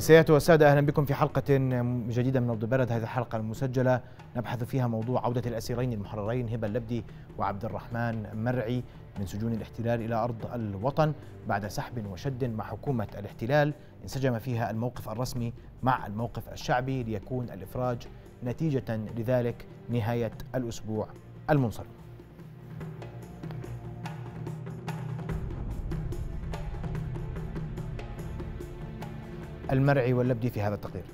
سيادتي والسادة أهلا بكم في حلقة جديدة من نبض البلد هذه الحلقة المسجلة نبحث فيها موضوع عودة الأسيرين المحررين هبة اللبدي وعبد الرحمن مرعي من سجون الاحتلال إلى أرض الوطن بعد سحب وشد مع حكومة الاحتلال انسجم فيها الموقف الرسمي مع الموقف الشعبي ليكون الإفراج نتيجة لذلك نهاية الأسبوع المنصرم المرعي واللبدي في هذا التقرير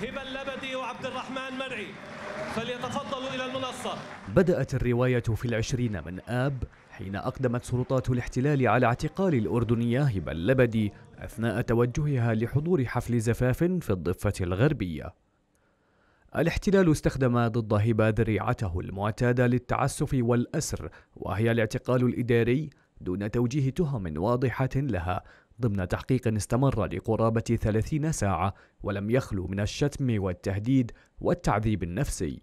هبة اللبدي وعبد الرحمن مرعي فليتفضلوا إلى المنصة بدأت الرواية في العشرين من آب حين أقدمت سلطات الاحتلال على اعتقال الأردنية هبة اللبدي أثناء توجهها لحضور حفل زفاف في الضفة الغربية الاحتلال استخدم ضد هبة ذريعته المعتادة للتعسف والأسر وهي الاعتقال الإداري دون توجيه تهم واضحة لها ضمن تحقيق استمر لقرابة 30 ساعة ولم يخلو من الشتم والتهديد والتعذيب النفسي.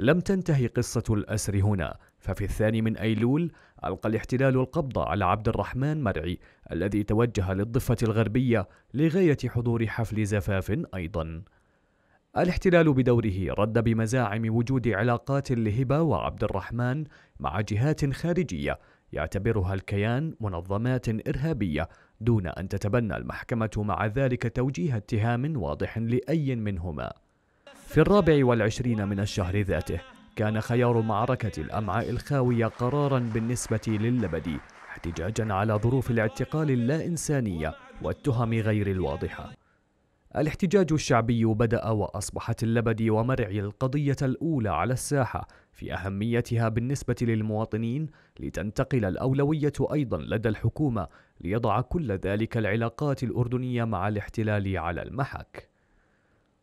لم تنتهي قصة الأسر هنا، ففي الثاني من أيلول ألقى الاحتلال القبض على عبد الرحمن مرعي الذي توجه للضفة الغربية لغاية حضور حفل زفاف أيضا. الاحتلال بدوره رد بمزاعم وجود علاقات لهبة وعبد الرحمن مع جهات خارجية يعتبرها الكيان منظمات إرهابية دون أن تتبنى المحكمة مع ذلك توجيه اتهام واضح لأي منهما في الرابع والعشرين من الشهر ذاته كان خيار معركة الأمعاء الخاوية قرارا بالنسبة للبدي احتجاجا على ظروف الاعتقال اللا إنسانية والتهم غير الواضحة الاحتجاج الشعبي بدأ وأصبحت اللبدي ومرعي القضية الأولى على الساحة في أهميتها بالنسبة للمواطنين لتنتقل الأولوية أيضا لدى الحكومة ليضع كل ذلك العلاقات الأردنية مع الاحتلال على المحك.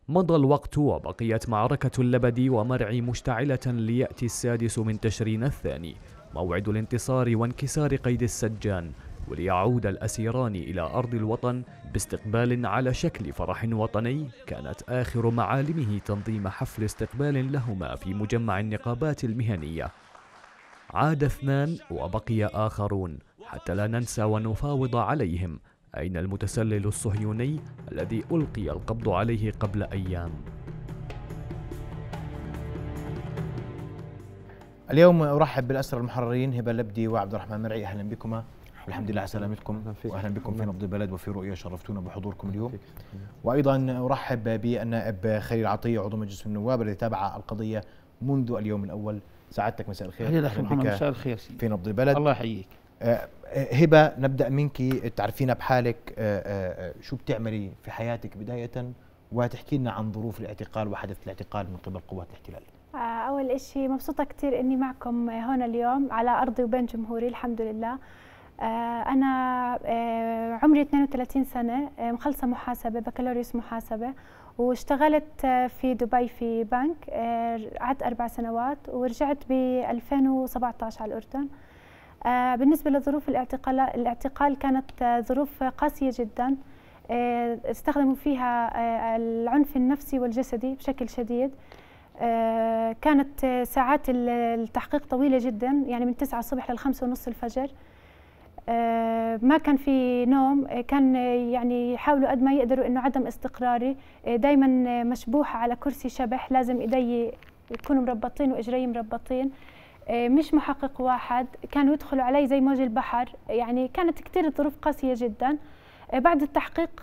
مضى الوقت وبقيت معركة اللبد ومرعي مشتعلة ليأتي السادس من تشرين الثاني موعد الانتصار وانكسار قيد السجان وليعود الأسيران إلى أرض الوطن باستقبال على شكل فرح وطني كانت آخر معالمه تنظيم حفل استقبال لهما في مجمع النقابات المهنية عاد اثنان وبقي آخرون حتى لا ننسى ونفاوض عليهم أين المتسلل الصهيوني الذي ألقي القبض عليه قبل أيام اليوم أرحب بالأسرى المحررين هبة لبدي وعبد الرحمن مرعي أهلا بكما الحمد لله على سلامتكم واهلا بكم في نبض البلد وفي رؤيه شرفتونا بحضوركم اليوم وايضا ارحب بالنائب خليل عطيه عضو مجلس النواب الذي تابع القضيه منذ اليوم الاول سعادتك مساء الخير اهلا محمد مساء الخير سيدي في نبض البلد الله يحييك آه، آه، هبه نبدا منك تعرفينا بحالك آه، شو بتعملي في حياتك بدايه وتحكي لنا عن ظروف الاعتقال وحدث الاعتقال من قبل قوات الاحتلال اول شيء مبسوطه كثير اني معكم هون اليوم على ارضي وبين جمهوري الحمد لله انا عمري 32 سنه مخلصه محاسبه بكالوريوس محاسبه واشتغلت في دبي في بنك آه، قعدت أربع سنوات ورجعت ب 2017 على الأردن آه، بالنسبة لظروف الاعتقال الاعتقال كانت ظروف قاسية جدا آه، استخدموا فيها العنف النفسي والجسدي بشكل شديد كانت ساعات التحقيق طويلة جدا يعني من 9 الصبح لل 5 ونص الفجر آه، ما كان في نوم آه، كان آه، يعني يحاولوا قد ما يقدروا انه عدم استقراري دائما مشبوحه على كرسي شبح لازم ايدي يكونوا مربطين واجري مربطين مش محقق واحد كانوا يدخلوا علي زي موج البحر يعني كانت كثير الظروف قاسيه جدا بعد التحقيق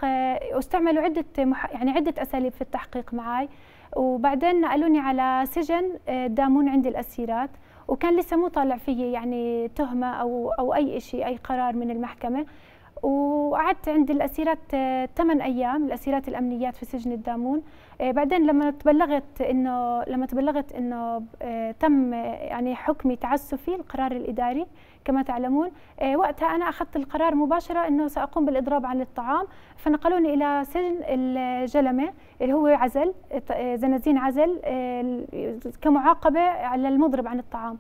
استعملوا عده يعني عده اساليب في التحقيق معي وبعدين نقلوني على سجن دامون عند الاسيرات وكان لسه مو طالع فيي يعني تهمه او او اي شيء اي قرار من المحكمه وقعدت عند الاسيرات 8 آه، ايام الاسيرات الامنيات في سجن الدامون آه، بعدين لما تبلغت انه لما تبلغت انه آه، تم يعني حكمي تعسفي القرار الاداري كما تعلمون آه، وقتها أنا أخذت القرار مباشرة أنه سأقوم بالإضراب عن الطعام فنقلوني إلى سجن الجلمة اللي هو عزل آه، زنازين عزل آه، كمعاقبة على المضرب عن الطعام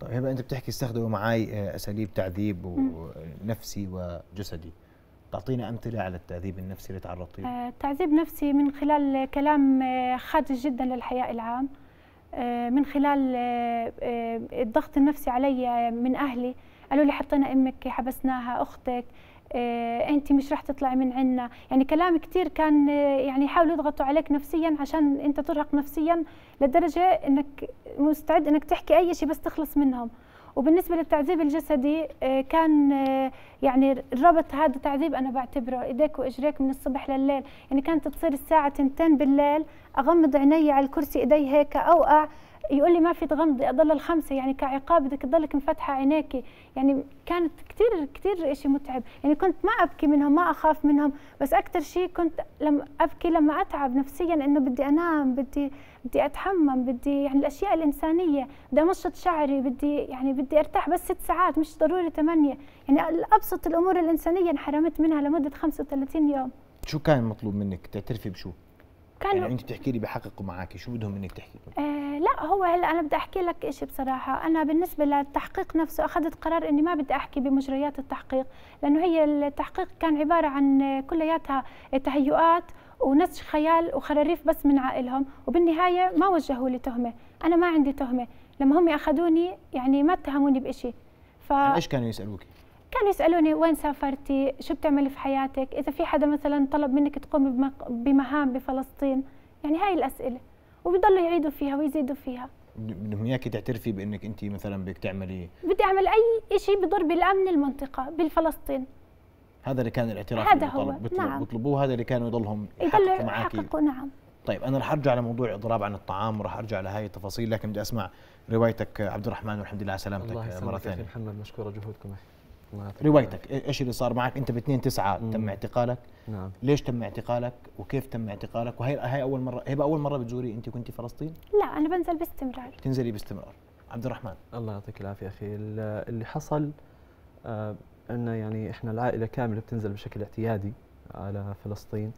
طيب انت بتحكي استخدموا معي اساليب تعذيب نفسي وجسدي تعطينا امثله على التعذيب النفسي اللي تعرضتي له؟ تعذيب نفسي من خلال كلام خادج جدا للحياء العام آه، من خلال آه، آه، الضغط النفسي علي من اهلي قالوا لي حطينا امك حبسناها اختك انت مش رح تطلعي من عنا يعني كلام كثير كان يعني يحاولوا يضغطوا عليك نفسيا عشان انت ترهق نفسيا لدرجه انك مستعد انك تحكي اي شيء بس تخلص منهم وبالنسبه للتعذيب الجسدي كان يعني الربط هذا تعذيب انا بعتبره ايديك واجريك من الصبح لليل يعني كانت تصير الساعه 2 بالليل اغمض عيني على الكرسي ايدي هيك اوقع يقول لي ما في تغمض اضل الخمسه يعني كعقاب بدك تضلك مفتحه عينيك يعني كانت كثير كثير شيء متعب يعني كنت ما ابكي منهم ما اخاف منهم بس اكثر شيء كنت لما ابكي لما اتعب نفسيا انه بدي انام بدي بدي اتحمم بدي يعني الاشياء الانسانيه بدي انشط شعري بدي يعني بدي ارتاح بس ست ساعات مش ضروري ثمانيه يعني ابسط الامور الانسانيه انحرمت منها لمده 35 يوم شو كان مطلوب منك تعترفي بشو يعني كانوا يعني انت بتحكي لي بحققوا معك شو بدهم منك تحكي آه لا هو هلا انا بدي احكي لك شيء بصراحه انا بالنسبه للتحقيق نفسه اخذت قرار اني ما بدي احكي بمجريات التحقيق لانه هي التحقيق كان عباره عن كلياتها تهيؤات ونسج خيال وخراريف بس من عائلهم وبالنهايه ما وجهوا لي تهمه انا ما عندي تهمه لما هم اخذوني يعني ما اتهموني بشيء ف... ايش كانوا يسالوك كانوا يسالوني وين سافرتي شو بتعملي في حياتك اذا في حدا مثلا طلب منك تقومي بمهام بفلسطين يعني هاي الاسئله وبيضلوا يعيدوا فيها ويزيدوا فيها بدهم اياكي تعترفي بانك انت مثلا بدك تعملي بدي اعمل اي شيء بضر بالامن المنطقه بالفلسطين هذا اللي كان الاعتراف هذا هو بيطلب نعم. بيطلبوه هذا اللي كانوا يضلهم يضلوا يحققوا نعم طيب انا رح ارجع لموضوع اضراب عن الطعام ورح ارجع لهي التفاصيل لكن بدي اسمع روايتك عبد الرحمن والحمد لله على سلامتك الله مره ثانيه محمد مشكوره جهودكم أحيان. روايتك ايش اللي صار معك انت ب 2 9 تم اعتقالك نعم ليش تم اعتقالك وكيف تم اعتقالك وهي هي اول مره هي اول مره بتزوري انت كنت فلسطين لا انا بنزل باستمرار تنزلي باستمرار عبد الرحمن الله يعطيك العافيه اخي اللي حصل آه يعني احنا العائله كامله بتنزل بشكل اعتيادي على فلسطين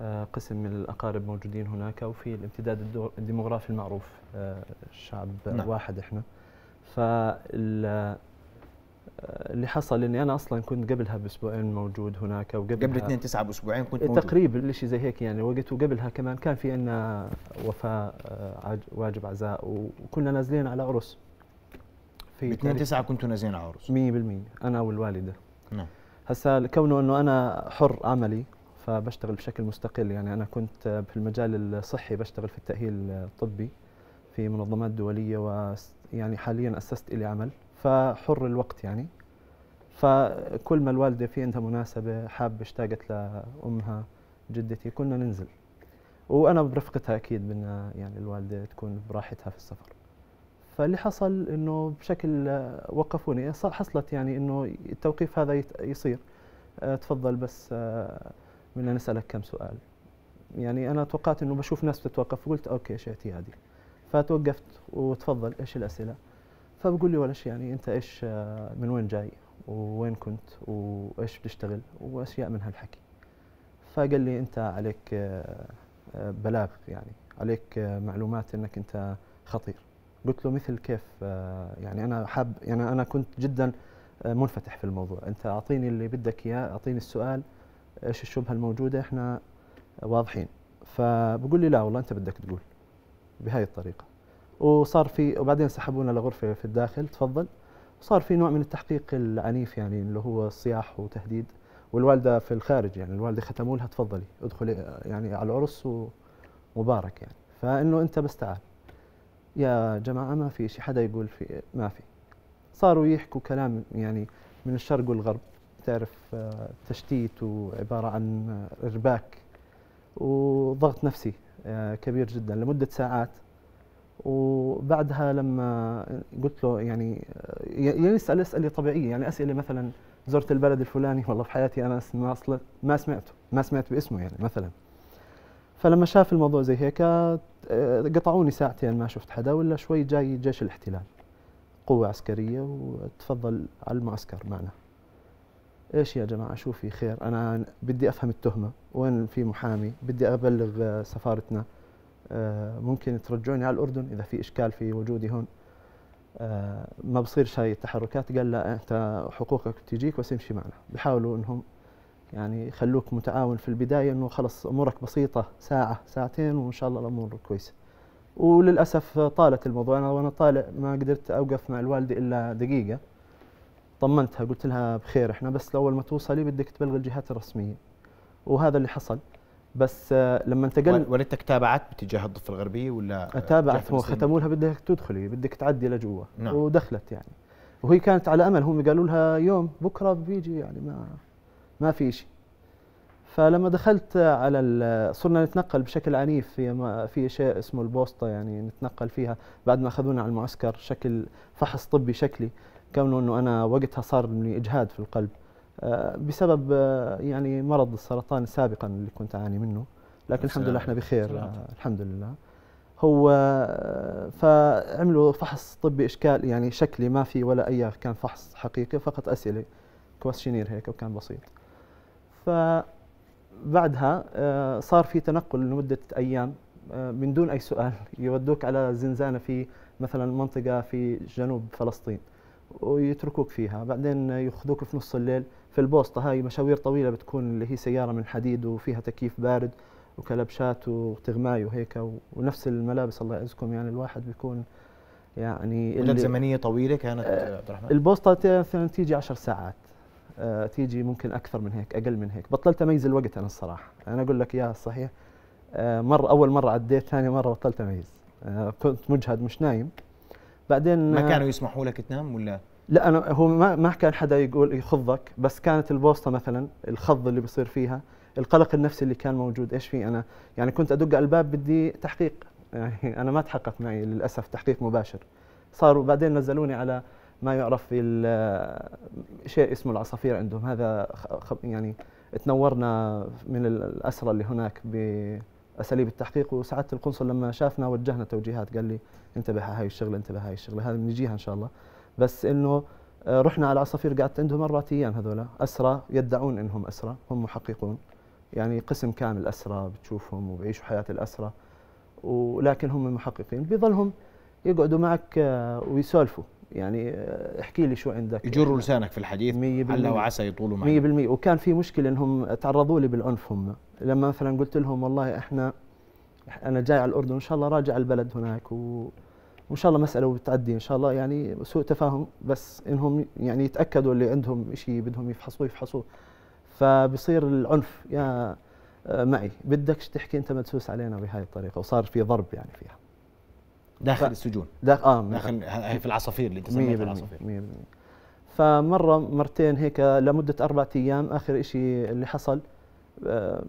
آه قسم من الاقارب موجودين هناك وفي الامتداد الديموغرافي المعروف آه شعب نعم. واحد احنا فال آه، اللي حصل اني انا اصلا كنت قبلها باسبوعين موجود هناك وقبل قبل 2 9 باسبوعين كنت موجود تقريبا شيء زي هيك يعني وقت وقبلها كمان كان في عندنا وفاه آه، واجب عزاء وكنا نازلين على عرس في 2 9 كنتوا نازلين على عرس 100% انا والوالده نعم هسا كونه انه انا حر عملي فبشتغل بشكل مستقل يعني انا كنت في المجال الصحي بشتغل في التاهيل الطبي في منظمات دوليه ويعني حاليا اسست لي عمل فحر الوقت يعني فكل ما الوالده في عندها مناسبه حابه اشتاقت لامها جدتي كنا ننزل وانا برفقتها اكيد بدنا يعني الوالده تكون براحتها في السفر فاللي حصل انه بشكل وقفوني حصلت يعني انه التوقيف هذا يصير آه، تفضل بس بدنا آه، نسالك كم سؤال يعني انا توقعت انه بشوف ناس بتتوقف قلت اوكي شيء اعتيادي فتوقفت وتفضل ايش الاسئله فبقول لي ولا شيء يعني انت ايش آه، من وين جاي ووين كنت وايش بتشتغل واشياء من هالحكي فقال لي انت عليك آه، آه، بلاغ يعني عليك معلومات انك انت خطير قلت له مثل كيف يعني انا حاب يعني انا كنت جدا منفتح في الموضوع انت اعطيني اللي بدك اياه اعطيني السؤال ايش الشبهه الموجوده احنا واضحين فبقول لي لا والله انت بدك تقول بهاي الطريقه وصار في وبعدين سحبونا لغرفه في الداخل تفضل صار في نوع من التحقيق العنيف يعني اللي هو صياح وتهديد والوالده في الخارج يعني الوالده ختموا لها تفضلي ادخلي يعني على العرس ومبارك يعني فانه انت بس تعال يا جماعه ما في شيء حدا يقول في ما في صاروا يحكوا كلام يعني من الشرق والغرب تعرف آه، تشتيت وعباره عن ارباك وضغط نفسي آه، كبير جدا لمده ساعات وبعدها لما قلت له يعني يسال اسئله طبيعيه يعني اسئله مثلا زرت البلد الفلاني والله في حياتي انا ما ما سمعته ما سمعت باسمه يعني مثلا فلما شاف الموضوع زي هيك آه، قطعوني ساعتين ما شفت حدا ولا شوي جاي جيش الاحتلال قوة عسكرية وتفضل على المعسكر معنا ايش يا جماعة شو في خير انا بدي افهم التهمة وين في محامي بدي ابلغ آه، سفارتنا آه، ممكن ترجعوني على الاردن اذا في اشكال في وجودي هون آه، ما بصيرش هاي التحركات قال لا انت حقوقك بتجيك بس امشي معنا بحاولوا انهم يعني خلوك متعاون في البدايه انه خلص امورك بسيطه ساعه ساعتين وان شاء الله الامور كويسه وللاسف طالت الموضوع انا وانا طالع ما قدرت اوقف مع الوالده الا دقيقه طمنتها قلت لها بخير احنا بس اول ما توصلي بدك تبلغي الجهات الرسميه وهذا اللي حصل بس آه، لما انتقل والدتك تابعت باتجاه الضفه الغربيه ولا تابعت ختموا لها بدك تدخلي بدك تعدي لجوا نعم. ودخلت يعني وهي كانت على امل هم قالوا لها يوم بكره بيجي يعني ما ما في شيء فلما دخلت على صرنا نتنقل بشكل عنيف في في شيء اسمه البوسطه يعني نتنقل فيها بعد ما اخذونا على المعسكر شكل فحص طبي شكلي كونه انه انا وقتها صار مني اجهاد في القلب آه، بسبب آه، يعني مرض السرطان سابقا اللي كنت اعاني منه لكن الحمد لله احنا بخير آه، الحمد لله هو فعملوا فحص طبي اشكال يعني شكلي ما في ولا اي كان فحص حقيقي فقط اسئله كويشنير هيك وكان بسيط فبعدها صار في تنقل لمده ايام من دون اي سؤال يودوك على زنزانه في مثلا منطقه في جنوب فلسطين ويتركوك فيها بعدين ياخذوك في نص الليل في البوسطه هاي مشاوير طويله بتكون اللي هي سياره من حديد وفيها تكييف بارد وكلبشات وتغماي وهيك ونفس الملابس الله يعزكم يعني الواحد بيكون يعني مدة زمنية طويلة كانت آه، عبد البوسطة تيجي 10 ساعات آه، تيجي ممكن أكثر من هيك أقل من هيك بطلت أميز الوقت أنا الصراحة أنا أقول لك إياها صحيح آه، مرة أول مرة عديت ثاني مرة بطلت أميز كنت مجهد مش نايم بعدين ما كانوا يسمحوا لك تنام ولا؟ لا انا هو ما ما كان حدا يقول يخضك بس كانت البوسطه مثلا الخض اللي بصير فيها القلق النفسي اللي كان موجود ايش في انا يعني كنت ادق على الباب بدي تحقيق يعني انا ما تحقق معي للاسف تحقيق مباشر صاروا بعدين نزلوني على ما يعرف في شيء اسمه العصافير عندهم هذا يعني تنورنا من الاسرى اللي هناك باساليب التحقيق وسعاده القنصل لما شافنا وجهنا توجيهات قال لي انتبه هاي الشغله انتبه هاي الشغله هذا بنجيها ان شاء الله بس انه آه، رحنا على عصافير قعدت عندهم أربعة أيام هذولا أسرى يدعون إنهم أسرى هم محققون يعني قسم كامل أسرى بتشوفهم وبعيشوا حياة الأسرى ولكن هم محققين بيظلهم يقعدوا معك آه، ويسولفوا يعني آه، احكي لي شو عندك يجروا لسانك في الحديث هلا وعسى يطولوا معي 100% وكان في مشكله انهم تعرضوا لي بالعنف هم لما مثلا قلت لهم والله احنا انا جاي على الاردن ان شاء الله راجع البلد هناك و وان شاء الله مساله وبتعدي ان شاء الله يعني سوء تفاهم بس انهم يعني يتاكدوا اللي عندهم شيء بدهم يفحصوه يفحصوه فبصير العنف يا آه، معي بدكش تحكي انت مدسوس علينا بهاي الطريقه وصار في ضرب يعني فيها داخل ف... السجون آه، داخل اه داخل هي في العصافير اللي انت سميتها العصافير 100% فمره مرتين هيك لمده اربعة ايام اخر شيء اللي حصل آه،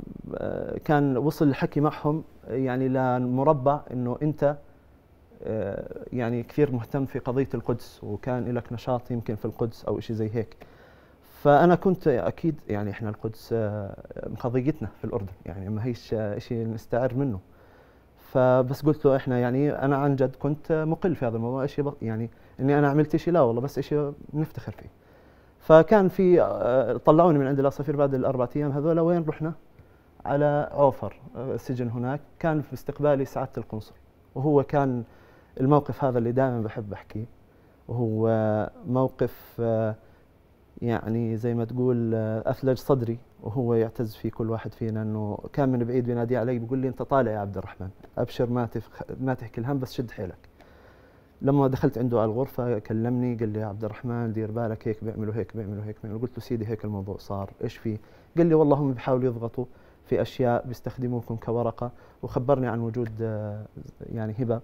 كان وصل الحكي معهم يعني لمربع انه انت آه، يعني كثير مهتم في قضيه القدس وكان لك نشاط يمكن في القدس او شيء زي هيك فانا كنت اكيد يعني احنا القدس آه، قضيتنا في الاردن يعني ما هيش آه، شيء نستعر منه فبس قلت له احنا يعني انا عن جد كنت مقل في هذا الموضوع إشي يعني اني انا عملت شيء لا والله بس إشي نفتخر فيه فكان في طلعوني من عند العصافير بعد الاربع ايام هذول وين رحنا؟ على عوفر السجن هناك كان في استقبالي سعاده القنصل وهو كان الموقف هذا اللي دائما بحب احكيه وهو موقف آه، يعني زي ما تقول آه، اثلج صدري وهو يعتز فيه كل واحد فينا انه كان من بعيد بينادي علي بيقول لي انت طالع يا عبد الرحمن ابشر ما ما تحكي الهم بس شد حيلك لما دخلت عنده على الغرفه كلمني قال لي يا عبد الرحمن دير بالك هيك بيعملوا هيك بيعملوا هيك بيعملوا قلت له سيدي هيك الموضوع صار ايش في قال لي والله هم بيحاولوا يضغطوا في اشياء بيستخدموكم كورقه وخبرني عن وجود آه، يعني هبه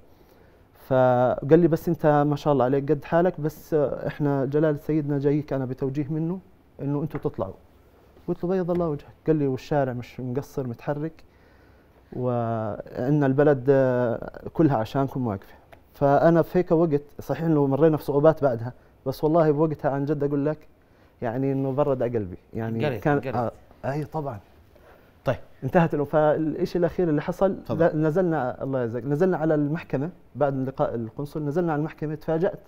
فقال لي بس انت ما شاء الله عليك قد حالك بس احنا جلال سيدنا جايك انا بتوجيه منه انه انتم تطلعوا قلت له بيض الله وجهك قال لي والشارع مش مقصر متحرك وان البلد كلها عشانكم واقفه فانا في هيك وقت صحيح انه مرينا في صعوبات بعدها بس والله بوقتها عن جد اقول لك يعني انه برد قلبي يعني كان آه اي طبعا طيب انتهت فالشيء الاخير اللي حصل فضل. نزلنا الله يجزاك نزلنا على المحكمه بعد لقاء القنصل نزلنا على المحكمه تفاجات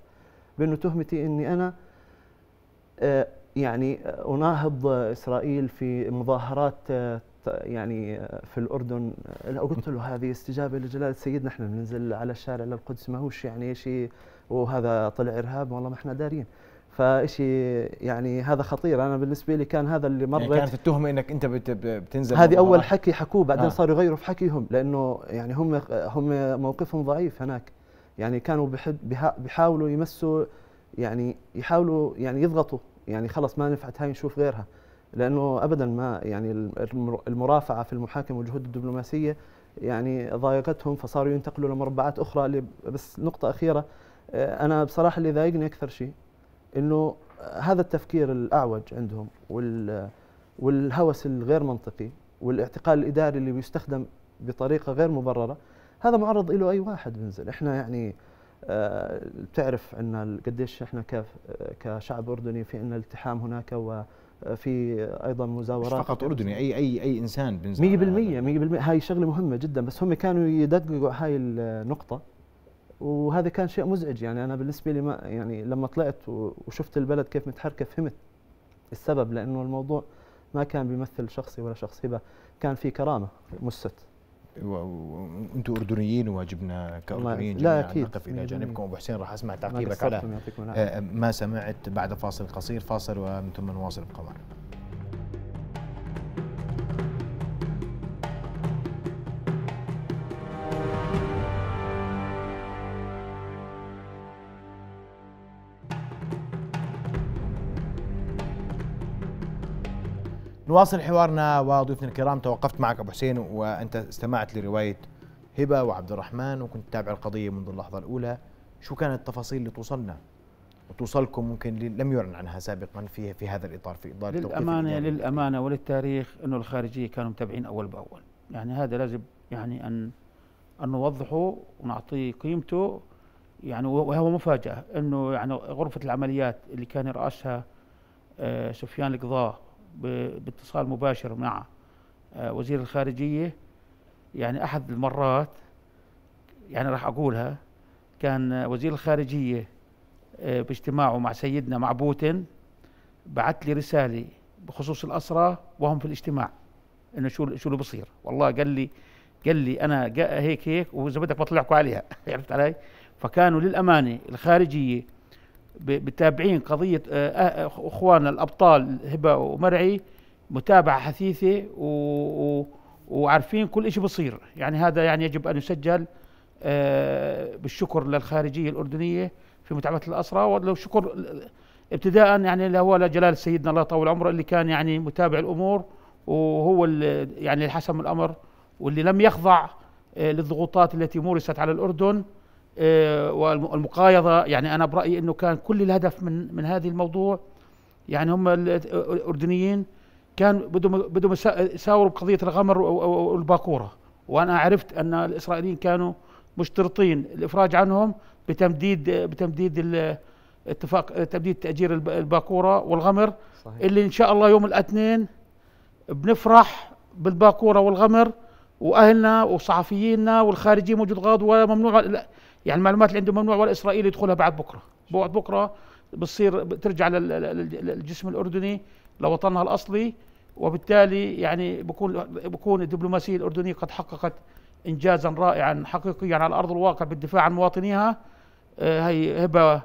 بانه تهمتي اني انا آه، يعني اناهض اسرائيل في مظاهرات آه، يعني آه، في الاردن قلت له هذه استجابه لجلاله سيدنا احنا بننزل على الشارع للقدس ما هوش يعني شيء وهذا طلع ارهاب والله ما احنا دارين فشيء يعني هذا خطير انا بالنسبه لي كان هذا اللي يعني مرت يعني كانت التهمه انك انت بتنزل هذه اول حكي حكوه بعدين آه. صاروا يغيروا في حكيهم لانه يعني هم هم موقفهم ضعيف هناك يعني كانوا بيحاولوا يمسوا يعني يحاولوا يعني يضغطوا يعني خلص ما نفعت هاي نشوف غيرها لانه ابدا ما يعني المرافعه في المحاكمه والجهود الدبلوماسيه يعني ضايقتهم فصاروا ينتقلوا لمربعات اخرى بس نقطه اخيره انا بصراحه اللي ضايقني اكثر شيء انه هذا التفكير الاعوج عندهم والهوس الغير منطقي والاعتقال الاداري اللي بيستخدم بطريقه غير مبرره هذا معرض له اي واحد بنزل احنا يعني بتعرف آه، عنا قديش احنا آه، كشعب اردني في عندنا التحام هناك وفي آه، ايضا مزاورات فقط اردني اي اي اي انسان بنزل 100% 100% هاي شغله مهمه جدا بس هم كانوا يدققوا هاي النقطه وهذا كان شيء مزعج يعني انا بالنسبه لي ما يعني لما طلعت وشفت البلد كيف متحركه فهمت السبب لانه الموضوع ما كان بيمثل شخصي ولا شخص هبه كان في كرامه مست وانتم اردنيين وواجبنا كاردنيين لا اكيد نقف الى يعني جانبكم ابو حسين راح اسمع تعقيبك على آه، ما سمعت بعد فاصل قصير فاصل ومن ثم نواصل القمر نواصل حوارنا وضيوفنا الكرام توقفت معك ابو حسين وانت استمعت لروايه هبه وعبد الرحمن وكنت تتابع القضيه منذ اللحظه الاولى شو كانت التفاصيل اللي توصلنا وتوصلكم ممكن لم يعلن عنها سابقا في في هذا الاطار في اطار للامانه للامانه وللتاريخ انه الخارجيه كانوا متابعين اول باول يعني هذا لازم يعني ان ان نوضحه ونعطيه قيمته يعني وهو مفاجاه انه يعني غرفه العمليات اللي كان يراسها آه، سفيان القضاء باتصال مباشر مع آه، وزير الخارجية يعني أحد المرات يعني راح أقولها كان وزير الخارجية آه، باجتماعه مع سيدنا مع بوتين بعث لي رسالة بخصوص الأسرى وهم في الاجتماع إنه شو شو اللي بصير والله قال لي قال لي أنا هيك هيك وإذا بدك بطلعكم عليها عرفت علي فكانوا للأمانة الخارجية متابعين قضية آه، آه، أخواننا الأبطال هبة ومرعي متابعة حثيثة و وعارفين كل شيء بصير يعني هذا يعني يجب أن يسجل آه، بالشكر للخارجية الأردنية في متابعة الأسرة ولو شكر ابتداء يعني اللي هو لجلال سيدنا الله طول عمره اللي كان يعني متابع الأمور وهو اللي يعني حسم الأمر واللي لم يخضع للضغوطات التي مورست على الأردن آه، والمقايضه يعني انا برايي انه كان كل الهدف من من هذه الموضوع يعني هم الاردنيين كان بدهم بدهم يساوروا بقضيه الغمر والباكوره وانا عرفت ان الاسرائيليين كانوا مشترطين الافراج عنهم بتمديد بتمديد اتفاق تمديد تاجير الباكوره والغمر صحيح. اللي ان شاء الله يوم الاثنين بنفرح بالباكوره والغمر واهلنا وصحفيينا والخارجيين موجود غاض وممنوع يعني المعلومات اللي عنده ممنوع ولا اسرائيل يدخلها بعد بكره بعد بكره بتصير بترجع للجسم الاردني لوطنها الاصلي وبالتالي يعني بكون بكون الدبلوماسيه الاردنيه قد حققت انجازا رائعا حقيقيا على ارض الواقع بالدفاع عن مواطنيها آه، هي هبه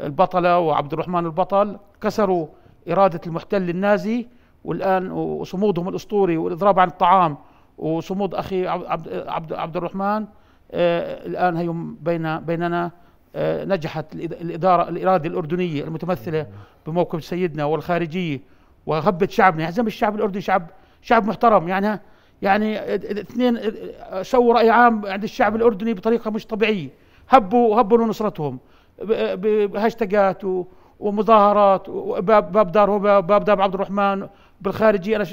البطله وعبد الرحمن البطل كسروا اراده المحتل النازي والان وصمودهم الاسطوري والاضراب عن الطعام وصمود اخي عبد, عبد الرحمن آه، الآن هي بين بيننا آه، نجحت الإدارة الإرادة الأردنية المتمثلة بموقف سيدنا والخارجية وغبت شعبنا يحزم يعني الشعب الأردني شعب شعب محترم يعني يعني اثنين سووا رأي عام عند الشعب الأردني بطريقة مش طبيعية هبوا هبوا لنصرتهم بهاشتاجات ومظاهرات وباب باب دار وباب دار عبد الرحمن بالخارجية أنا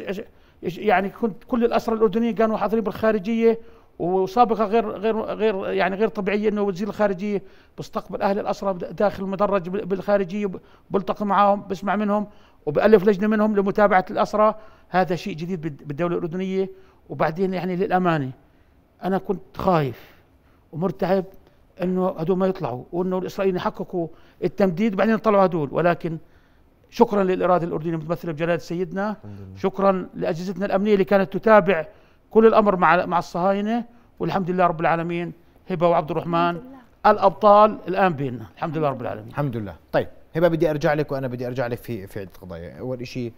يعني كنت كل الأسرى الأردنيين كانوا حاضرين بالخارجية وسابقه غير غير غير يعني غير طبيعيه انه وزير الخارجيه بيستقبل اهل الاسرى داخل المدرج بالخارجيه بلتقي معاهم بسمع منهم وبالف لجنه منهم لمتابعه الاسرى هذا شيء جديد بالدوله الاردنيه وبعدين يعني للامانه انا كنت خايف ومرتعب انه هدول ما يطلعوا وانه الاسرائيليين حققوا التمديد بعدين طلعوا هدول ولكن شكرا للاراده الاردنيه المتمثله بجلاله سيدنا شكرا لاجهزتنا الامنيه اللي كانت تتابع كل الامر مع مع الصهاينه والحمد لله رب العالمين هبه وعبد الرحمن الابطال الان بيننا الحمد لله رب العالمين الحمد لله طيب هبه بدي ارجع لك وانا بدي ارجع لك في في عده قضايا اول شيء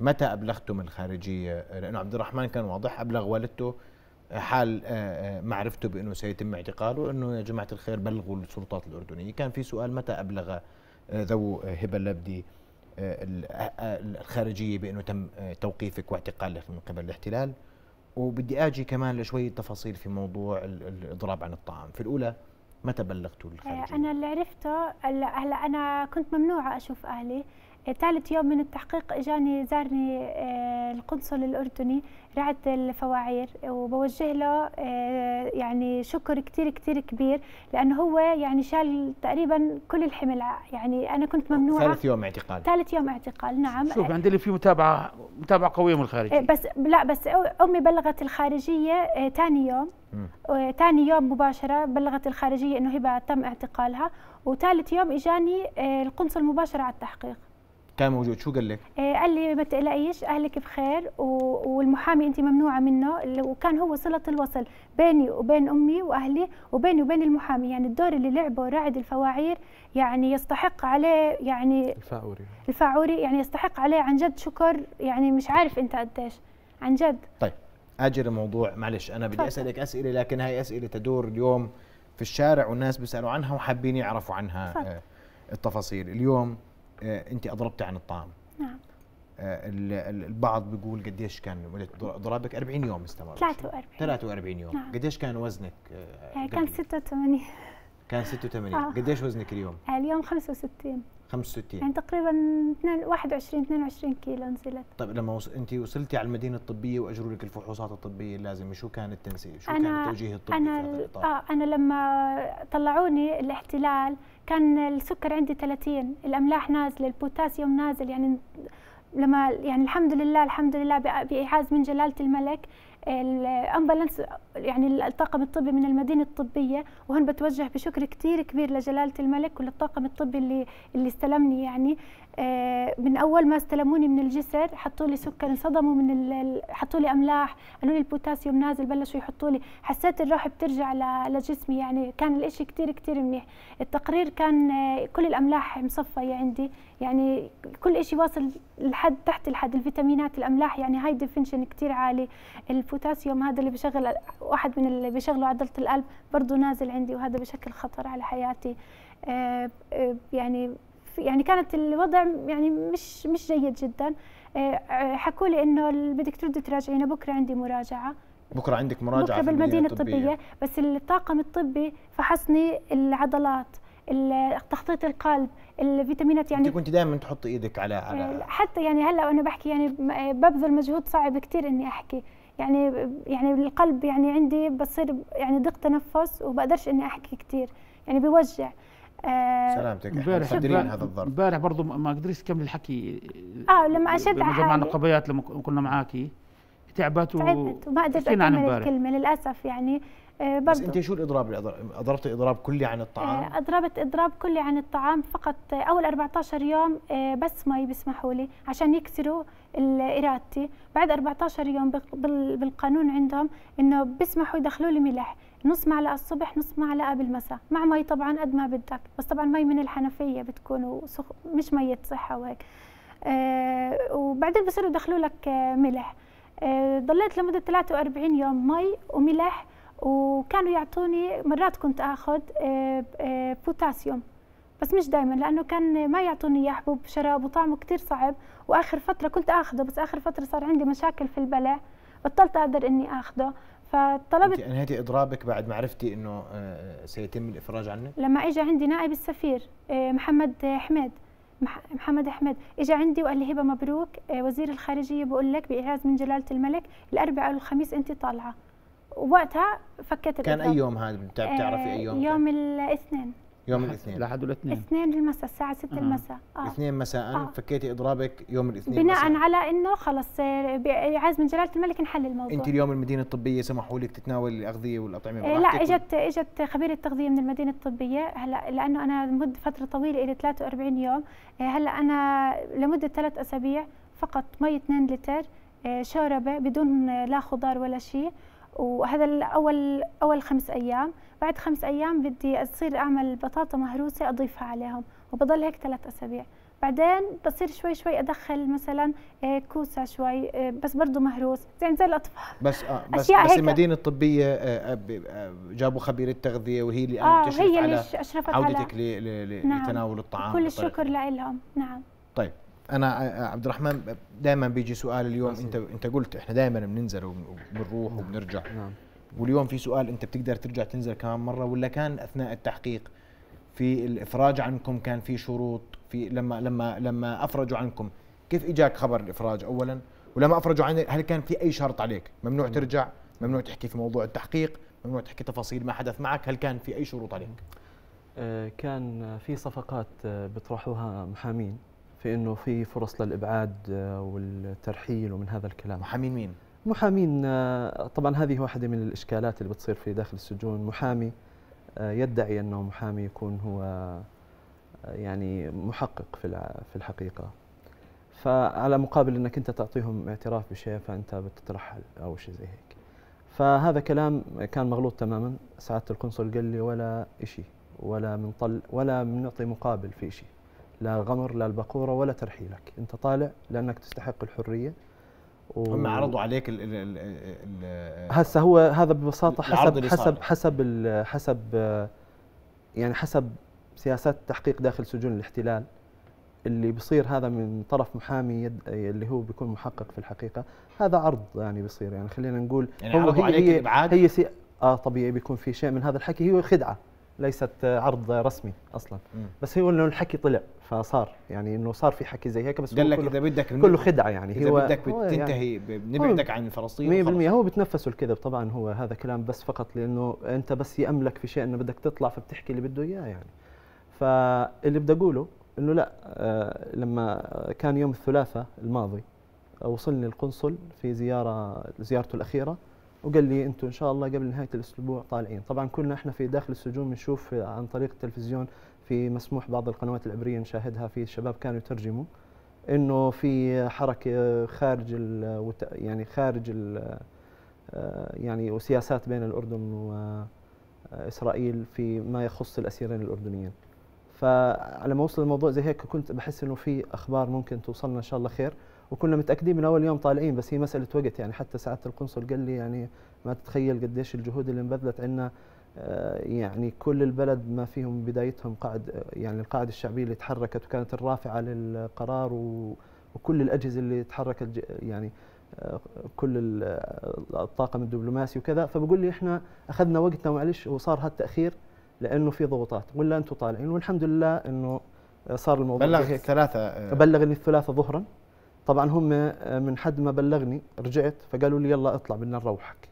متى ابلغتم الخارجيه لانه عبد الرحمن كان واضح ابلغ والدته حال آه، آه، معرفته بانه سيتم اعتقاله انه يا جماعه الخير بلغوا السلطات الاردنيه كان في سؤال متى ابلغ آه، ذو هبه اللبدي الخارجيه بانه تم توقيفك واعتقالك من قبل الاحتلال وبدي اجي كمان لشوية تفاصيل في موضوع الاضراب عن الطعام في الاولى متى بلغتوا الخارجية؟ انا اللي عرفته هلا انا كنت ممنوعه اشوف اهلي ثالث يوم من التحقيق اجاني زارني آه، القنصل الاردني رعد الفواعير وبوجه له آه، يعني شكر كثير كثير كبير لانه هو يعني شال تقريبا كل الحمل يعني انا كنت ممنوعه ثالث يوم اعتقال ثالث يوم اعتقال نعم شوف اللي في متابعه متابعه قويه من الخارجيه آه، بس لا بس امي بلغت الخارجيه ثاني يوم ثاني يوم مباشره بلغت الخارجيه انه هبه تم اعتقالها وثالث يوم اجاني القنصل مباشره على التحقيق كان موجود شو قال لك؟ إيه، قال لي ما تقلقيش اهلك بخير و... والمحامي انت ممنوعه منه وكان هو صله الوصل بيني وبين امي واهلي وبيني وبين المحامي يعني الدور اللي لعبه رعد الفواعير يعني يستحق عليه يعني الفاعوري الفاعوري يعني يستحق عليه عن جد شكر يعني مش عارف انت قديش عن جد طيب اجر الموضوع معلش انا بدي اسالك اسئله لكن هاي اسئله تدور اليوم في الشارع والناس بيسالوا عنها وحابين يعرفوا عنها فضل. آه، التفاصيل اليوم آه، انت اضربتي عن الطعام نعم آه، البعض بيقول قديش كان مده ضرابك 40 يوم استمر 43 43 يوم نعم. قديش كان وزنك آه، يعني كان 86 كان 86 آه. قديش وزنك اليوم اليوم 65 65 يعني تقريبا 21 22 كيلو نزلت طيب لما وص... انت وصلتي على المدينه الطبيه واجروا لك الفحوصات الطبيه اللازمه شو كان التنسيق شو أنا... كان التوجيه الطبي أنا... في هذا اه انا لما طلعوني الاحتلال كان السكر عندي 30 الاملاح نازله البوتاسيوم نازل يعني لما يعني الحمد لله الحمد لله بإعاز من جلالة الملك الامبلانس يعني الطاقم الطبي من المدينة الطبية وهون بتوجه بشكر كتير كبير لجلالة الملك وللطاقم الطبي اللي اللي استلمني يعني آه، من اول ما استلموني من الجسر حطوا لي سكر انصدموا من حطوا لي املاح قالوا لي البوتاسيوم نازل بلشوا يحطوا لي حسيت الروح بترجع لجسمي يعني كان الإشي كتير كتير منيح التقرير كان آه، كل الاملاح مصفيه عندي يعني كل إشي واصل لحد تحت الحد الفيتامينات الاملاح يعني هاي ديفنشن كتير عالي البوتاسيوم هذا اللي بشغل واحد من اللي بشغله عضله القلب برضه نازل عندي وهذا بشكل خطر على حياتي آه، يعني يعني كانت الوضع يعني مش مش جيد جدا آه، آه، حكوا لي انه بدك تردي تراجعينا بكره عندي مراجعه بكره عندك مراجعه بكره بالمدينه الطبية. الطبيه بس الطاقم الطبي فحصني العضلات تخطيط القلب الفيتامينات يعني كنت دائما تحطي ايدك على على آه، حتى يعني هلا وانا بحكي يعني ببذل مجهود صعب كثير اني احكي يعني يعني القلب يعني عندي بصير يعني ضيق تنفس وبقدرش اني احكي كثير يعني بوجع آه، سلامتك مقدرين هذا الظرف امبارح برضه ما قدرت اكمل الحكي اه لما اشد حالي جمعنا قبيات لما كنا معاكي تعبت و... تعبت وما قدرت اكمل الكلمه للاسف يعني آه، برضو. بس انت شو الاضراب اضربت اضراب كلي عن آه، الطعام اضربت اضراب كلي عن الطعام فقط اول 14 يوم آه، بس مي بيسمحوا لي عشان يكسروا ارادتي بعد 14 يوم بالقانون عندهم انه بيسمحوا يدخلوا لي ملح نص معلقه الصبح نص معلقه بالمساء مع مي طبعا قد ما بدك بس طبعا مي من الحنفيه بتكون وسخ... مش ميه صحه وهيك وبعدين بصيروا يدخلوا لك ملح ضليت لمده 43 يوم مي وملح وكانوا يعطوني مرات كنت اخذ آه، آه، بوتاسيوم بس مش دائما لانه كان ما يعطوني اياه حبوب شراب وطعمه كثير صعب واخر فتره كنت اخذه بس اخر فتره صار عندي مشاكل في البلع بطلت اقدر اني اخذه فطلبت انهيتي اضرابك بعد ما عرفتي انه آه، سيتم الافراج عنك لما اجى عندي نائب السفير محمد حميد محمد احمد اجى عندي وقال لي هبه مبروك وزير الخارجيه بقول لك باعاز من جلاله الملك الاربعاء والخميس انت طالعه وقتها فكيت كان اي يوم هذا آه، بتعرفي اي يوم؟ يوم طيب. الاثنين يوم الاثنين الاحد والاثنين الاثنين المساء الساعه 6 آه. المساء آه. الاثنين مساء آه. فكيتي اضرابك يوم الاثنين بناء مساء. على انه خلص آه، بعزم جلاله الملك نحل الموضوع انت اليوم المدينه الطبيه سمحوا لك تتناولي الاغذيه والاطعمه آه لا اجت اجت خبيره التغذية من المدينه الطبيه هلا لانه انا لمده فتره طويله الي 43 يوم آه، هلا انا لمده ثلاث اسابيع فقط مي 2 لتر شوربه بدون لا خضار ولا شيء وهذا الأول اول خمس ايام بعد خمس ايام بدي اصير اعمل بطاطا مهروسه اضيفها عليهم وبضل هيك ثلاث اسابيع بعدين بصير شوي شوي ادخل مثلا آه، كوسه شوي آه، بس برضه مهروس يعني زي الاطفال بس آه بس, أشياء بس هيك المدينه الطبيه آه، جابوا خبيره تغذيه وهي اللي آه تشرف هي اللي على اشرفت عودتك على عودتك نعم لتناول الطعام كل الشكر يعني. لهم نعم طيب انا عبد الرحمن دائما بيجي سؤال اليوم انت انت قلت احنا دائما بننزل وبنروح نعم. وبنرجع نعم واليوم في سؤال انت بتقدر ترجع تنزل كمان مره ولا كان اثناء التحقيق في الافراج عنكم كان في شروط في لما لما لما افرجوا عنكم كيف اجاك خبر الافراج اولا ولما افرجوا عنك هل كان في اي شرط عليك ممنوع نعم. ترجع ممنوع تحكي في موضوع التحقيق ممنوع تحكي تفاصيل ما حدث معك هل كان في اي شروط عليك أه، كان في صفقات أه، بيطرحوها محامين في انه في فرص للابعاد آه، والترحيل ومن هذا الكلام محامين مين محامين آه، طبعا هذه واحده من الاشكالات اللي بتصير في داخل السجون محامي آه، يدعي انه محامي يكون هو يعني محقق في في الحقيقه فعلى مقابل انك انت تعطيهم اعتراف بشيء فانت بتترحل او شيء زي هيك فهذا كلام كان مغلوط تماما سعاده القنصل قال لي ولا شيء ولا بنطل ولا بنعطي مقابل في شيء لا غمر لا البقوره ولا ترحيلك انت طالع لانك تستحق الحريه و... هم عرضوا عليك ال ال ال هسه هو هذا ببساطه حسب حسب حسب حسب يعني حسب سياسات التحقيق داخل سجون الاحتلال اللي بصير هذا من طرف محامي يد اللي هو بيكون محقق في الحقيقه هذا عرض يعني بصير يعني خلينا نقول يعني هو هي عليك هي, هي سي... اه طبيعي بيكون في شيء من هذا الحكي هي خدعه ليست عرض رسمي اصلا بس هو انه الحكي طلع فصار يعني انه صار في حكي زي هيك بس قال لك اذا بدك كله خدعه يعني اذا هو بدك يعني تنتهي بنبعدك عن فلسطين 100% هو بتنفسوا الكذب طبعا هو هذا كلام بس فقط لانه انت بس ياملك في شيء انه بدك تطلع فبتحكي اللي بده اياه يعني فاللي بدي اقوله انه لا آه لما كان يوم الثلاثاء الماضي وصلني القنصل في زياره زيارته الاخيره وقال لي انتم ان شاء الله قبل نهايه الاسبوع طالعين طبعا كلنا احنا في داخل السجون بنشوف عن طريق التلفزيون في مسموح بعض القنوات العبريه نشاهدها في الشباب كانوا يترجموا انه في حركه خارج يعني خارج آه، يعني وسياسات بين الاردن واسرائيل آه، في ما يخص الاسيرين الاردنيين فعلى ما وصل الموضوع زي هيك كنت بحس انه في اخبار ممكن توصلنا ان شاء الله خير وكنا متاكدين من اول يوم طالعين بس هي مساله وقت يعني حتى سعاده القنصل قال لي يعني ما تتخيل قديش الجهود اللي انبذلت عندنا آه، يعني كل البلد ما فيهم بدايتهم قاعد يعني القاعده الشعبيه اللي تحركت وكانت الرافعه للقرار وكل الاجهزه اللي تحركت يعني آه، كل آه، الطاقم الدبلوماسي وكذا فبقول لي احنا اخذنا وقتنا معلش وصار هالتاخير لانه في ضغوطات ولا انتم طالعين والحمد لله انه صار الموضوع بلغ هيك ثلاثه آه. بلغني الثلاثه ظهرا طبعا هم من حد ما بلغني رجعت فقالوا لي يلا اطلع بدنا نروحك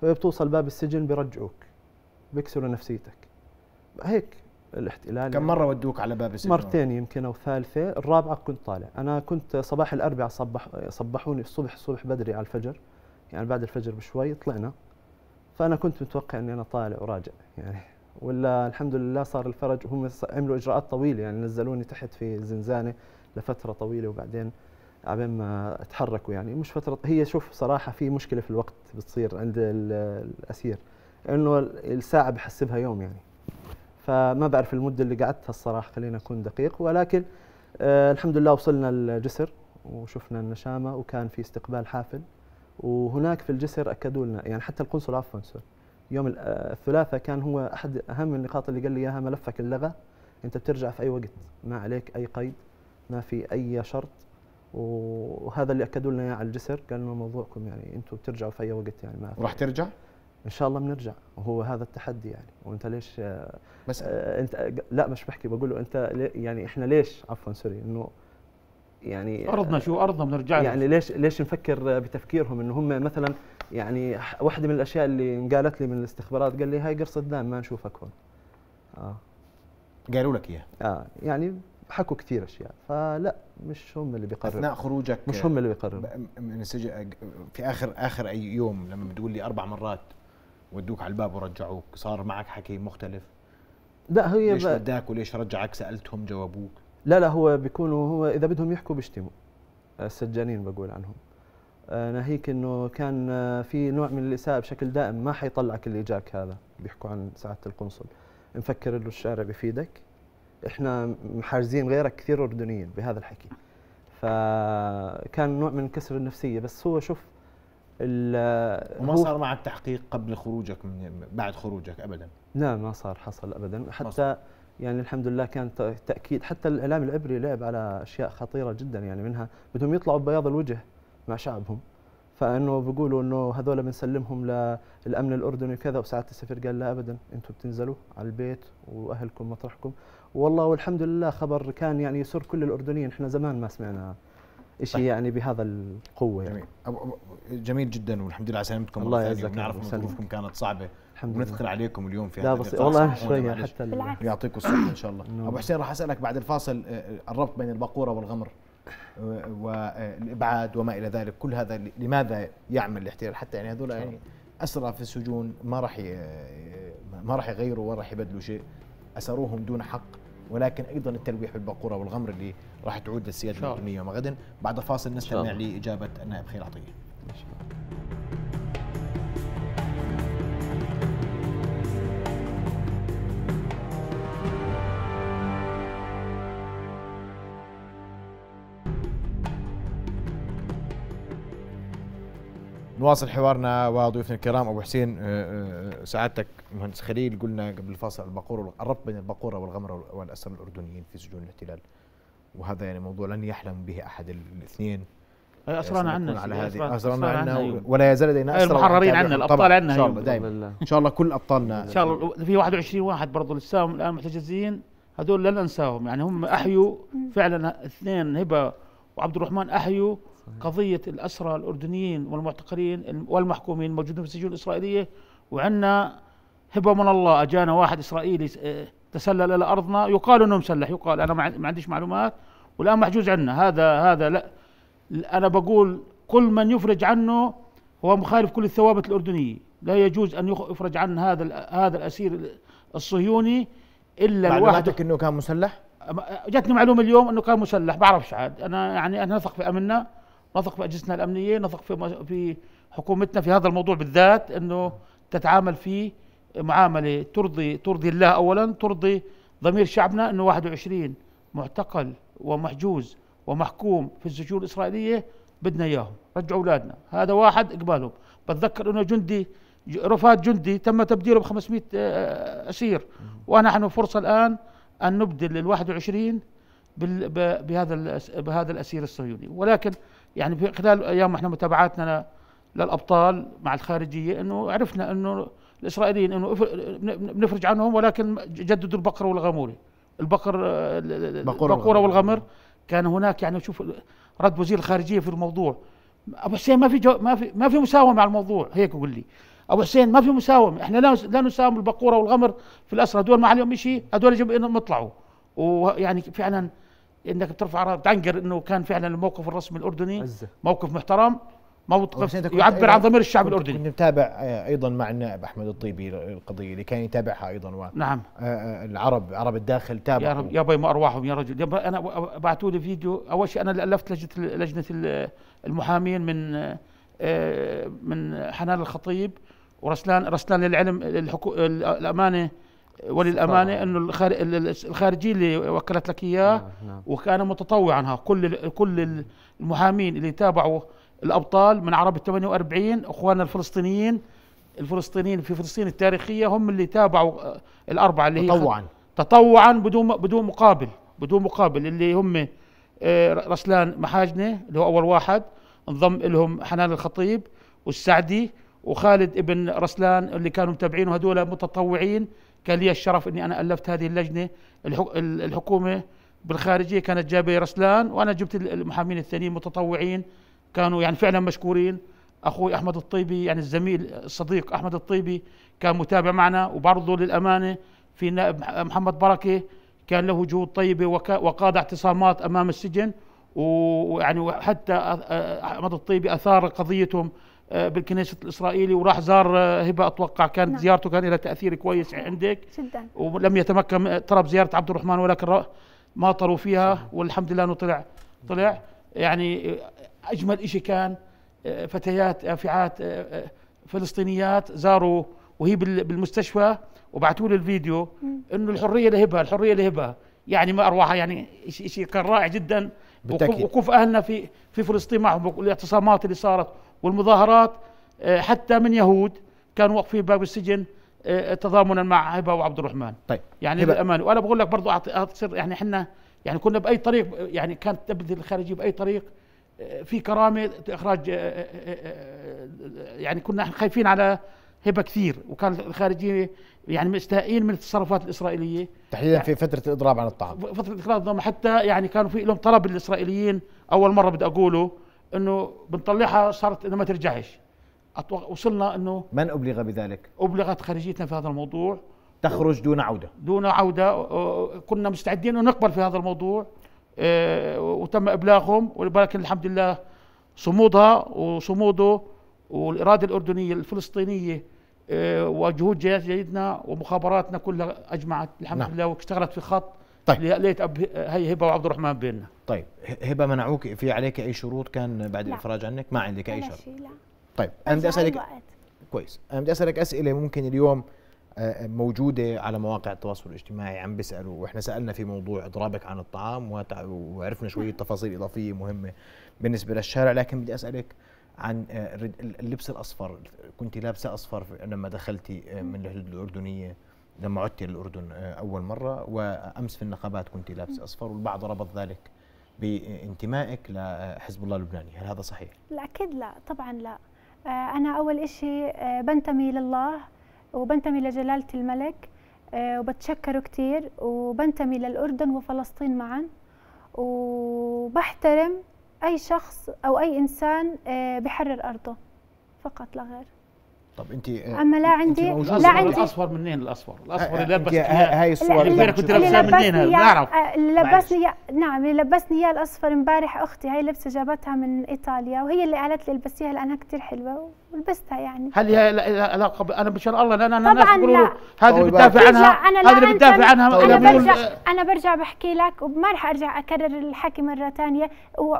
فبتوصل باب السجن بيرجعوك بيكسروا نفسيتك هيك الاحتلال كم مره ودوك على باب السجن مرتين يمكن او ثالثه الرابعه كنت طالع انا كنت صباح الاربعاء صبح صبحوني الصبح الصبح بدري على الفجر يعني بعد الفجر بشوي طلعنا فانا كنت متوقع اني انا طالع وراجع يعني ولا الحمد لله صار الفرج هم عملوا اجراءات طويله يعني نزلوني تحت في زنزانه لفتره طويله وبعدين عبين ما تحركوا يعني مش فتره هي شوف صراحه في مشكله في الوقت بتصير عند الاسير انه الساعه بحسبها يوم يعني فما بعرف المده اللي قعدتها الصراحه خلينا اكون دقيق ولكن آه الحمد لله وصلنا الجسر وشفنا النشامه وكان في استقبال حافل وهناك في الجسر اكدوا لنا يعني حتى القنصل عفوا يوم آه، الثلاثاء كان هو احد اهم النقاط اللي قال لي اياها ملفك اللغى انت بترجع في اي وقت ما عليك اي قيد ما في اي شرط وهذا اللي اكدوا لنا اياه على الجسر قالوا انه موضوعكم يعني انتم بترجعوا في اي وقت يعني ما راح ترجع؟ ان شاء الله بنرجع وهو هذا التحدي يعني وانت ليش آه، بس آه انت لا مش بحكي بقول له انت يعني احنا ليش عفوا سوري انه يعني ارضنا شو ارضنا بنرجع يعني ليش ليش نفكر بتفكيرهم انه هم مثلا يعني واحده من الاشياء اللي انقالت لي من الاستخبارات قال لي هاي قرصه دم ما نشوفك هون اه قالوا لك اياها اه يعني حكوا كثير اشياء فلا مش هم اللي بيقرروا اثناء خروجك مش هم اللي بيقرروا من السجن في اخر اخر اي يوم لما بتقول لي اربع مرات ودوك على الباب ورجعوك صار معك حكي مختلف لا هي ليش وداك وليش رجعك سالتهم جاوبوك لا لا هو بيكونوا هو اذا بدهم يحكوا بيشتموا آه، السجانين بقول عنهم آه، ناهيك انه كان آه، في نوع من الاساءه بشكل دائم ما حيطلعك اللي جاك هذا بيحكوا عن سعاده القنصل مفكر انه الشارع بفيدك احنا محاجزين غيرك كثير اردنيين بهذا الحكي فكان نوع من كسر النفسيه بس هو شوف وما صار معك تحقيق قبل خروجك من بعد خروجك ابدا لا ما صار حصل ابدا حتى يعني الحمد لله كان تاكيد حتى الاعلام العبري لعب على اشياء خطيره جدا يعني منها بدهم يطلعوا ببياض الوجه مع شعبهم فانه بيقولوا انه هذول بنسلمهم للامن الاردني وكذا وساعات السفير قال لا ابدا انتم بتنزلوا على البيت واهلكم مطرحكم والله والحمد لله خبر كان يعني يسر كل الاردنيين احنا زمان ما سمعنا شيء طيب. يعني بهذا القوه يعني. جميل جميل جدا والحمد لله على سلامتكم الله يعزك نعرف ان ظروفكم كانت صعبه الحمد عليكم اليوم في هذا بس والله شويه حتى يعطيكم الصحه ان شاء الله نعم. ابو حسين راح اسالك بعد الفاصل آه، آه، الربط بين الباقوره والغمر آه، والابعاد وما الى ذلك كل هذا لماذا يعمل الاحتلال حتى يعني هذول يعني نعم. اسرى في السجون ما راح ما راح يغيروا ولا راح يبدلوا شيء اسروهم دون حق ولكن ايضا التلويح بالباقوره والغمر اللي راح تعود للسياده الاردنيه يوم غد بعد فاصل نستمع لاجابه النائب خير عطيه. نواصل حوارنا وضيوفنا الكرام ابو حسين آه، آه، سعادتك مهندس خليل قلنا قبل الفاصل الباقوره الربط بين الباقوره والغمره والاسر الاردنيين في سجون الاحتلال وهذا يعني موضوع لن يحلم به احد الاثنين اسرانا عنا على هذه اسرانا عنا ولا يزال لدينا اسرى المحررين عنا الابطال عنا ان شاء الله دائما ان شاء الله كل ابطالنا ان شاء الله في 21 واحد برضه لساهم الان محتجزين هذول لا ننساهم يعني هم احيوا فعلا اثنين هبه وعبد الرحمن احيوا قضية الأسرى الأردنيين والمعتقلين والمحكومين موجودين في السجون الإسرائيلية وعندنا هبة من الله أجانا واحد إسرائيلي آه، تسلل إلى أرضنا يقال أنه مسلح يقال أنا ما عنديش معلومات والآن محجوز عنا هذا هذا لا أنا بقول كل من يفرج عنه هو مخالف كل الثوابت الأردنية لا يجوز أن يفرج عن هذا هذا الأسير الصهيوني إلا الواحد أنه كان مسلح؟ جاتني معلومه اليوم انه كان مسلح بعرفش عاد انا يعني انا اثق في امننا نثق في اجهزتنا الامنيه نثق في في حكومتنا في هذا الموضوع بالذات انه تتعامل فيه معامله ترضي ترضي الله اولا ترضي ضمير شعبنا انه 21 معتقل ومحجوز ومحكوم في السجون الاسرائيليه بدنا اياهم رجعوا اولادنا هذا واحد اقبالهم بتذكر انه جندي رفات جندي تم تبديله ب 500 آه، آه، اسير ونحن فرصه الان ان نبدل ال 21 بهذا بهذا الاسير الصهيوني ولكن يعني في خلال ايام احنا متابعاتنا للابطال مع الخارجيه انه عرفنا انه الاسرائيليين انه بنفرج عنهم ولكن جددوا البقره والغموري البقر البقوره والغمر كان هناك يعني شوف رد وزير الخارجيه في الموضوع ابو حسين ما في جو ما في ما في مساومه على الموضوع هيك يقول لي ابو حسين ما في مساومه احنا لا لا نساوم البقوره والغمر في الاسرى هذول ما عليهم شيء هذول يجب انهم يطلعوا ويعني فعلا انك بترفع تعنقر انه كان فعلا الموقف الرسمي الاردني عزة. موقف محترم موقف يعبر عن ضمير الشعب كنت الاردني كنت متابع آه، ايضا مع النائب احمد الطيبي القضيه اللي كان يتابعها ايضا و نعم آه، آه، العرب عرب الداخل تابعوا يا رب يا ما ارواحهم يا رجل يا انا بعثوا لي فيديو اول شيء انا اللي الفت لجنه لجنه المحامين من من حنان الخطيب ورسلان رسلان للعلم الامانه وللامانه انه الخارجي اللي وكلت لك اياه نعم، نعم. وكان متطوعا كل كل المحامين اللي تابعوا الابطال من عرب 48 اخواننا الفلسطينيين الفلسطينيين في فلسطين التاريخيه هم اللي تابعوا آه، الاربعه اللي تطوعا تطوعا بدون بدون مقابل بدون مقابل اللي هم آه، رسلان محاجنه اللي هو اول واحد انضم لهم حنان الخطيب والسعدي وخالد ابن رسلان اللي كانوا متابعين وهدول متطوعين كان لي الشرف اني انا الفت هذه اللجنه الحكومه بالخارجيه كانت جابه رسلان وانا جبت المحامين الثانيين متطوعين كانوا يعني فعلا مشكورين اخوي احمد الطيبي يعني الزميل الصديق احمد الطيبي كان متابع معنا وبرضه للامانه في نائب محمد بركه كان له جهود طيبه وقاد اعتصامات امام السجن ويعني وحتى احمد الطيبي اثار قضيتهم آه، بالكنيست الاسرائيلي وراح زار آه، هبه اتوقع كانت نعم. زيارته كان لها تاثير كويس عندك جدا ولم يتمكن آه، طلب زياره عبد الرحمن ولكن ما طروا فيها والحمد لله انه طلع طلع يعني اجمل شيء كان فتيات افعات فلسطينيات زاروا وهي بالمستشفى وبعثوا لي الفيديو انه الحريه لهبها الحريه لهبها يعني ما اروعها يعني شيء شيء كان رائع جدا بالتأكيد. وقوف اهلنا في في فلسطين معهم والاعتصامات اللي صارت والمظاهرات آه، حتى من يهود كانوا واقفين باب السجن آه، تضامنا مع هبه وعبد الرحمن طيب يعني للامانه وانا بقول لك برضه اصير يعني احنا يعني كنا باي طريق يعني كانت تبذل الخارجيه باي طريق آه، في كرامه اخراج يعني كنا خايفين على هبه كثير وكان الخارجيه يعني مستائين من التصرفات الاسرائيليه تحديدا يعني في فتره الاضراب عن الطعام فتره الاضراب حتى يعني كانوا في لهم طلب الاسرائيليين اول مره بدي اقوله انه بنطلعها صارت انه ما ترجعش وصلنا انه من ابلغ بذلك؟ ابلغت خارجيتنا في هذا الموضوع تخرج دون عوده دون عوده كنا مستعدين ونقبل في هذا الموضوع آه، وتم ابلاغهم ولكن الحمد لله صمودها وصموده والاراده الاردنيه الفلسطينيه آه، وجهود جيدنا ومخابراتنا كلها اجمعت الحمد نعم. لله واشتغلت في خط طيب لقيت أب هي هبه وعبد الرحمن بيننا طيب هبه منعوك في عليك اي شروط كان بعد لا. الافراج عنك ما عندك اي شرط لا طيب انا بدي اسالك كويس انا بدي اسالك اسئله ممكن اليوم آه، موجودة على مواقع التواصل الاجتماعي عم بيسألوا وإحنا سألنا في موضوع إضرابك عن الطعام وعرفنا شوية نعم. تفاصيل إضافية مهمة بالنسبة للشارع لكن بدي أسألك عن آه، اللبس الأصفر كنت لابسة أصفر لما دخلتي آه، نعم. من الأردنية لما عدت إلى الأردن آه، أول مرة وأمس في النقابات كنت لابس أصفر والبعض ربط ذلك بانتمائك لحزب آه، الله اللبناني هل هذا صحيح؟ لا أكيد لا طبعا لا آه، أنا أول شيء بنتمي لله وبنتمي لجلالة الملك وبتشكره كثير وبنتمي للأردن وفلسطين معا وبحترم أي شخص أو أي إنسان بحرر أرضه فقط لا غير طب انت اما لا عندي لا عندي الاصفر منين الاصفر؟ الاصفر اللي لبسك هاي الصور اللي كنت لابسها منين هذا بعرف لبسني نعم اللي لبسني اياه الاصفر امبارح اختي هاي لبسه جابتها من ايطاليا وهي اللي قالت لي البسيها لانها كثير حلوه ولبستها يعني هل هي لا لا انا بشر الله لا انا طبعا الناس لا هذا اللي بتدافع عنها انا اللي بتدافع عنها انا برجع انا برجع بحكي لك وما راح ارجع اكرر الحكي مره ثانيه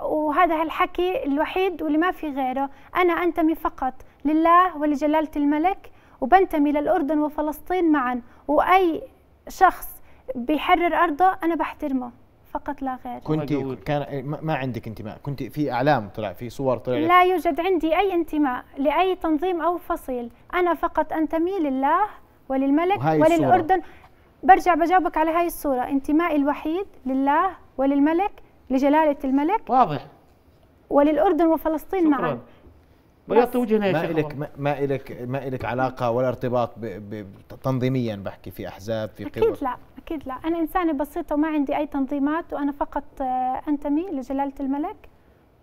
وهذا هالحكي الوحيد واللي ما في غيره انا انتمي فقط لله ولجلاله الملك وبنتمي للاردن وفلسطين معا واي شخص بيحرر ارضه انا بحترمه فقط لا غير كنت كان ما عندك انتماء كنت في اعلام طلع في صور طلع لا يوجد عندي اي انتماء لاي تنظيم او فصيل انا فقط انتمي لله وللملك وللاردن برجع بجاوبك على هاي الصوره انتمائي الوحيد لله وللملك لجلاله الملك واضح وللاردن وفلسطين معا بغيت وجهنا يا ما لك ما لك ما لك علاقه ولا ارتباط ب ب تنظيميا بحكي في احزاب في قوى اكيد لا أكيد لا أنا إنسانة بسيطة وما عندي أي تنظيمات وأنا فقط آه، أنتمي لجلالة الملك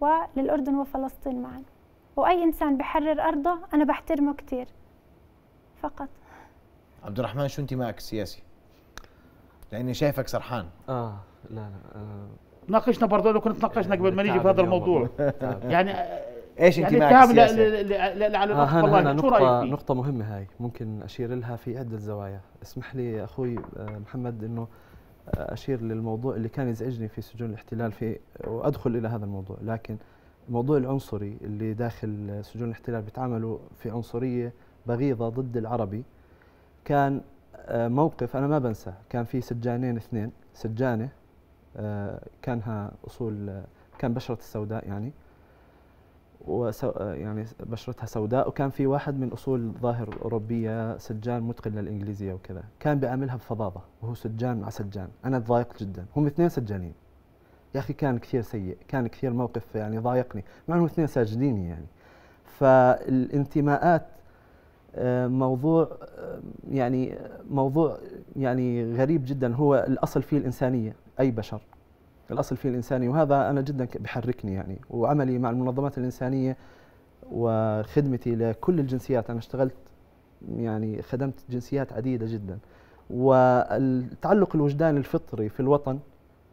وللأردن وفلسطين معا وأي إنسان بحرر أرضه أنا بحترمه كثير فقط عبد الرحمن شو انتمائك السياسي؟ لأني شايفك سرحان آه لا لا آه ناقشنا برضه لو كنت ناقشنا قبل ما نيجي في هذا الموضوع يعني آه، ايش يعني انتمائك السياسي؟ آه هنا هنا نقطة, نقطة مهمة هاي ممكن اشير لها في عدة زوايا، اسمح لي اخوي آه، محمد انه آه، اشير للموضوع اللي كان يزعجني في سجون الاحتلال في وادخل الى هذا الموضوع، لكن الموضوع العنصري اللي داخل سجون الاحتلال بيتعاملوا في عنصرية بغيضة ضد العربي كان آه، موقف انا ما بنساه، كان في سجانين اثنين، سجانة كانها اصول كان بشرة السوداء يعني وسو يعني بشرتها سوداء وكان في واحد من اصول ظاهر اوروبيه سجان متقن للانجليزيه وكذا كان بيعاملها بفظاظه وهو سجان مع سجان انا تضايقت جدا هم اثنين سجانين يا اخي كان كثير سيء كان كثير موقف يعني ضايقني مع انهم اثنين ساجدين يعني فالانتماءات آه، موضوع آه، يعني آه، موضوع يعني غريب جدا هو الاصل فيه الانسانيه اي بشر الاصل فيه الانساني وهذا انا جدا بحركني يعني وعملي مع المنظمات الانسانيه وخدمتي لكل الجنسيات انا اشتغلت يعني خدمت جنسيات عديده جدا والتعلق الوجداني الفطري في الوطن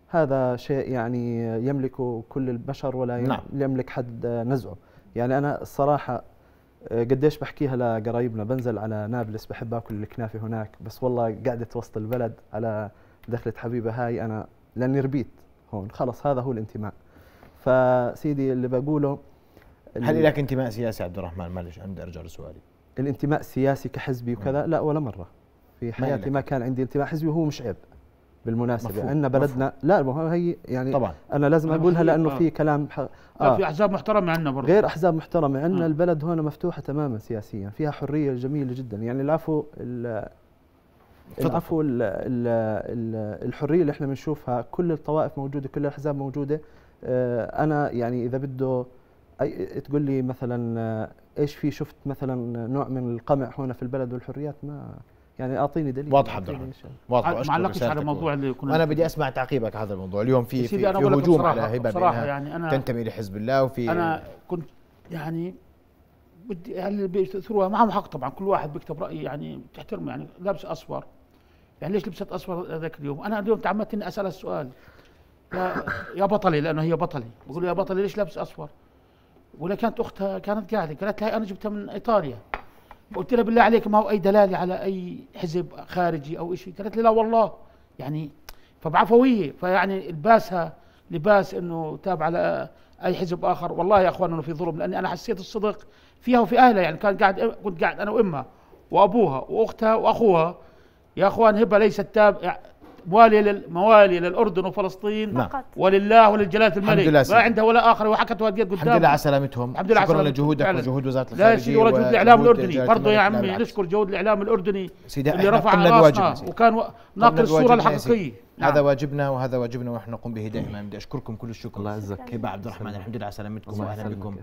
هذا شيء يعني يملكه كل البشر ولا نعم. يملك حد نزعه يعني انا الصراحه آه، قديش بحكيها لقرايبنا بنزل على نابلس بحب اكل الكنافه هناك بس والله قاعده وسط البلد على دخلة حبيبه هاي انا لاني ربيت هون خلص هذا هو الانتماء فسيدي اللي بقوله هل لك انتماء سياسي عبد الرحمن معلش عندي ارجع لسؤالي الانتماء السياسي كحزبي وكذا لا ولا مره في حياتي ما كان عندي انتماء حزبي وهو مش عيب بالمناسبه مفهوم. عندنا بلدنا مفهوم. لا هي يعني طبعا انا لازم اقولها لانه آه. في كلام ح... آه. في احزاب محترمه عندنا برضه غير احزاب محترمه عندنا آه. البلد هون مفتوحه تماما سياسيا فيها حريه جميله جدا يعني العفو العفو الحريه اللي احنا بنشوفها كل الطوائف موجوده كل الاحزاب موجوده آه، انا يعني اذا بده أي تقول لي مثلا آه، ايش في شفت مثلا نوع من القمع هنا في البلد والحريات ما يعني اعطيني دليل واضح عبد الرحمن واضح ما علقتش على الموضوع اللي كنا انا بدي اسمع تعقيبك على هذا الموضوع اليوم في في, في هجوم على هبه بصراحه يعني أنا تنتمي لحزب الله وفي انا كنت يعني بدي يعني اللي بيثروها معهم حق طبعا كل واحد بيكتب راي يعني بتحترمه يعني لابس اصفر يعني ليش لبست اصفر ذاك اليوم انا اليوم تعمدت اني اسال السؤال يا, يا بطلي لانه هي بطلي بقول له يا بطلي ليش لابس اصفر ولا كانت اختها كانت قاعده قالت لها انا جبتها من ايطاليا قلت لها بالله عليك ما هو اي دلاله على اي حزب خارجي او شيء قالت لي لا والله يعني فبعفويه فيعني لباسها لباس انه تاب على اي حزب اخر والله يا اخوان انه في ظلم لاني انا حسيت الصدق فيها وفي اهلها يعني كان قاعد كنت قاعد انا وامها وابوها واختها واخوها يا اخوان هبه ليست تاب موالية موالي للأردن وفلسطين نعم. ولله وللجلالة الملك ما عندها ولا آخر وحكت قد قدام الحمد لله على سلامتهم الحمد لله شكرا لجهودك وجهود وزارة الخارجية لا شيء ولا جهود الإعلام الأردني برضه يا عمي نشكر جهود الإعلام الأردني سيدي اللي رفع راسنا وكان ناقل الصورة الحقيقية نعم. هذا واجبنا وهذا واجبنا ونحن نقوم به دائما نعم. بدي أشكركم كل الشكر الله يعزك هبة عبد الرحمن الحمد لله على سلامتكم وأهلا بكم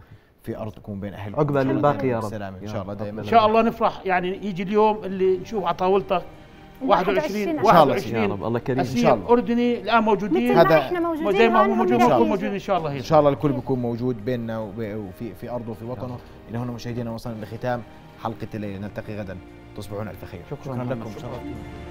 في ارضكم بين اهلكم عقبال الباقي يا رب ان شاء الله دائما ان شاء الله نفرح يعني يجي اليوم اللي نشوف على طاولتك 21 21 يا رب الله كريم ان شاء الله اردني الان موجودين هذا احنا موجودين زي ما هو موجود موجود موجودين ان شاء الله هنا ان شاء الله الكل بيكون موجود بيننا وفي في ارضه وفي وطنه الى هنا مشاهدينا وصلنا لختام حلقه نلتقي غدا تصبحون الف خير شكرا, شكرا لكم شكرا.